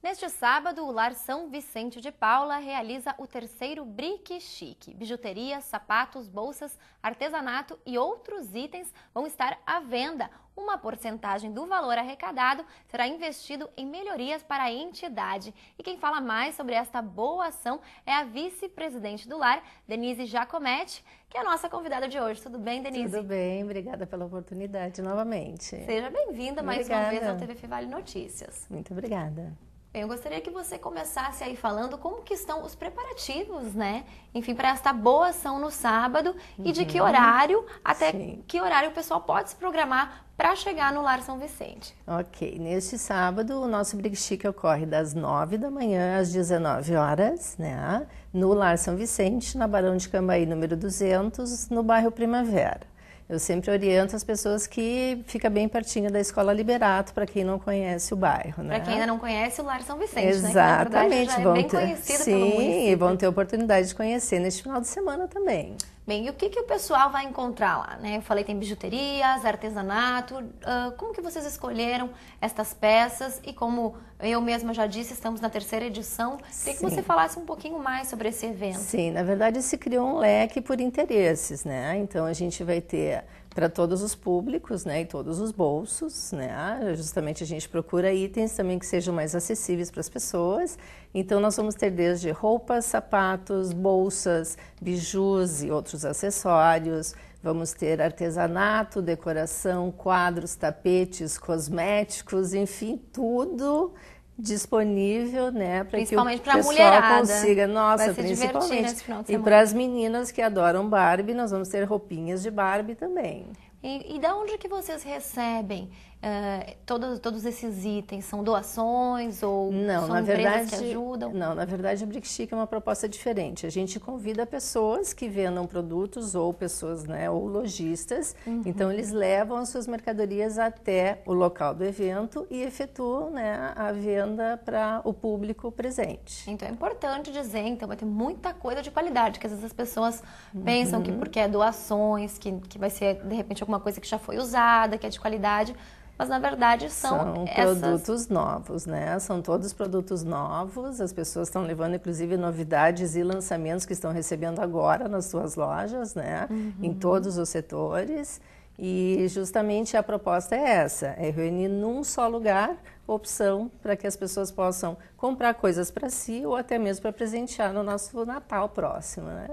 Neste sábado, o Lar São Vicente de Paula realiza o terceiro Brique Chique. Bijuterias, sapatos, bolsas, artesanato e outros itens vão estar à venda. Uma porcentagem do valor arrecadado será investido em melhorias para a entidade. E quem fala mais sobre esta boa ação é a vice-presidente do Lar, Denise Jacometti, que é a nossa convidada de hoje. Tudo bem, Denise? Tudo bem, obrigada pela oportunidade novamente. Seja bem-vinda mais uma vez ao TV Vale Notícias. Muito obrigada. Eu gostaria que você começasse aí falando como que estão os preparativos, né? Enfim, para esta boa ação no sábado uhum. e de que uhum. horário até Sim. que horário o pessoal pode se programar para chegar no Lar São Vicente. Ok, neste sábado o nosso Big ocorre das 9 da manhã às 19 horas, né? No Lar São Vicente, na Barão de Cambaí, número 200, no bairro Primavera. Eu sempre oriento as pessoas que fica bem pertinho da Escola Liberato, para quem não conhece o bairro. Né? Para quem ainda não conhece o Lar São Vicente, Exatamente, né? Que, verdade, é bem ter, conhecido sim, pelo município. e vão ter oportunidade de conhecer neste final de semana também. Bem, e o que, que o pessoal vai encontrar lá? Né? Eu falei tem bijuterias, artesanato. Uh, como que vocês escolheram estas peças? E como eu mesma já disse, estamos na terceira edição. Queria que você falasse um pouquinho mais sobre esse evento. Sim, na verdade se criou um leque por interesses, né? Então a gente vai ter para todos os públicos né, e todos os bolsos. Né? Justamente a gente procura itens também que sejam mais acessíveis para as pessoas. Então, nós vamos ter desde roupas, sapatos, bolsas, bijus e outros acessórios. Vamos ter artesanato, decoração, quadros, tapetes, cosméticos, enfim, tudo disponível, né, para que o pessoal mulherada. consiga, nossa, principalmente. E para as meninas que adoram Barbie, nós vamos ter roupinhas de Barbie também. E, e da onde que vocês recebem uh, eh, todos, todos esses itens? São doações ou não, são na verdade, que ajudam? Não, na verdade a Brick é uma proposta diferente. A gente convida pessoas que vendam produtos ou pessoas, né, ou lojistas. Uhum. Então eles levam as suas mercadorias até o local do evento e efetuam né, a venda para o público presente. Então é importante dizer, então vai ter muita coisa de qualidade, que às vezes as pessoas uhum. pensam que porque é doações, que, que vai ser de repente alguma coisa que já foi usada, que é de qualidade, mas na verdade são, são essas... produtos novos, né? São todos produtos novos. As pessoas estão levando, inclusive, novidades e lançamentos que estão recebendo agora nas suas lojas, né? Uhum. Em todos os setores. E justamente a proposta é essa: é reunir num só lugar opção para que as pessoas possam comprar coisas para si ou até mesmo para presentear no nosso Natal próximo, né?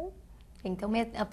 Então,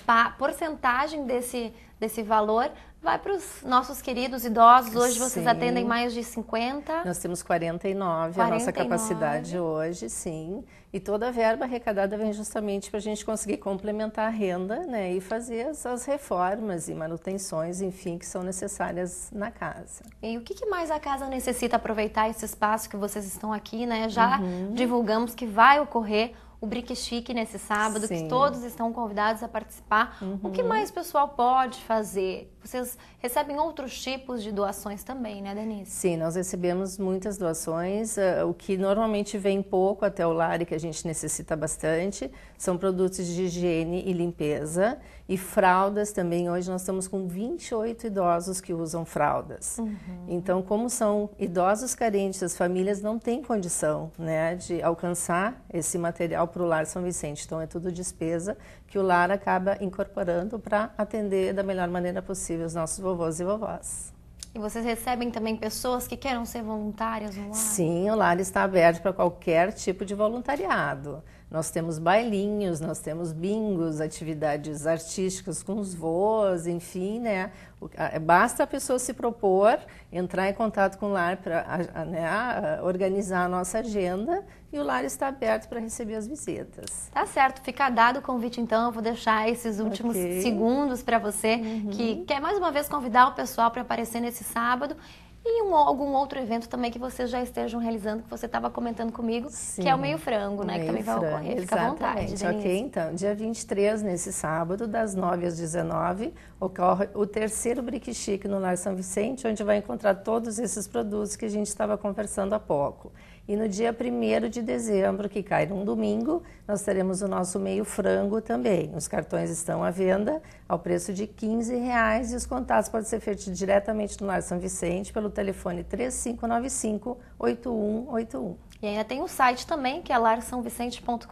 a porcentagem desse, desse valor vai para os nossos queridos idosos. Hoje vocês atendem mais de 50. Nós temos 49, 49, a nossa capacidade hoje, sim. E toda a verba arrecadada vem justamente para a gente conseguir complementar a renda né, e fazer as, reformas e manutenções, enfim, que são necessárias na casa. E o que, que, mais a casa necessita aproveitar esse espaço que vocês estão aqui, né? Já uhum. divulgamos que vai ocorrer o Brick Chique nesse sábado, Sim. que todos estão convidados a participar. Uhum. O que uhum. mais o pessoal pode fazer? Vocês recebem outros tipos de doações também, né, Denise? Sim, nós recebemos muitas doações. Eh, o que normalmente vem pouco até o lar e que a gente necessita bastante são produtos de higiene e limpeza e fraldas também. Hoje nós estamos com 28 idosos que usam fraldas. Uhum. Então, como são idosos carentes, as famílias não têm condição né, de alcançar esse material para o lar São Vicente. Então, é tudo despesa que o lar acaba incorporando para atender da melhor maneira possível possível os nossos vovôs e vovós. E vocês recebem também pessoas que queiram ser voluntárias no lar? Sim, o lar está aberto para qualquer tipo de voluntariado. Nós temos bailinhos, nós temos bingos, atividades artísticas com os voos, enfim, né? É, basta a pessoa se propor, entrar em contato com o LAR para né, organizar a nossa agenda e o lar está aberto para receber as visitas. Tá certo, fica dado o convite então, eu vou deixar esses últimos okay. segundos para você uhum. que quer mais uma vez convidar o pessoal para aparecer nesse sábado e um, algum outro evento também que vocês já estejam realizando, que você estava comentando comigo, Sim, que é o Meio Frango, né? Meio que também vai ocorrer. Fica exatamente. à vontade. Denise. Ok, então, dia 23, nesse sábado, das 9 às 19, ocorre o terceiro Brick Chic no Lar São Vicente, onde vai encontrar todos esses produtos que a gente estava conversando há pouco. E no dia 1 de dezembro, que cai num domingo, nós teremos o nosso meio frango também. Os cartões estão à venda ao preço de R$ 15,00 reais, e os contatos podem ser feitos diretamente no Lar São Vicente pelo telefone 3595-8181. E ainda tem o um site também, que é larsamvicente.com.br.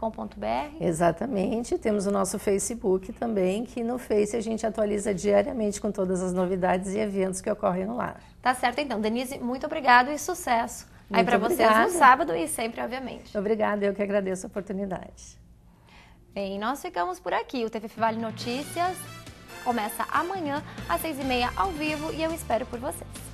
Exatamente. Temos o nosso Facebook também, que no Face a gente atualiza diariamente com todas as novidades e eventos que ocorrem no lar. Tá certo, então. Denise, muito obrigado e sucesso. Aí para vocês no sábado e sempre, obviamente. Obrigada, eu que agradeço a oportunidade. Bem, nós ficamos por aqui. O TV Vale Notícias começa amanhã às seis e meia ao vivo e eu espero por vocês.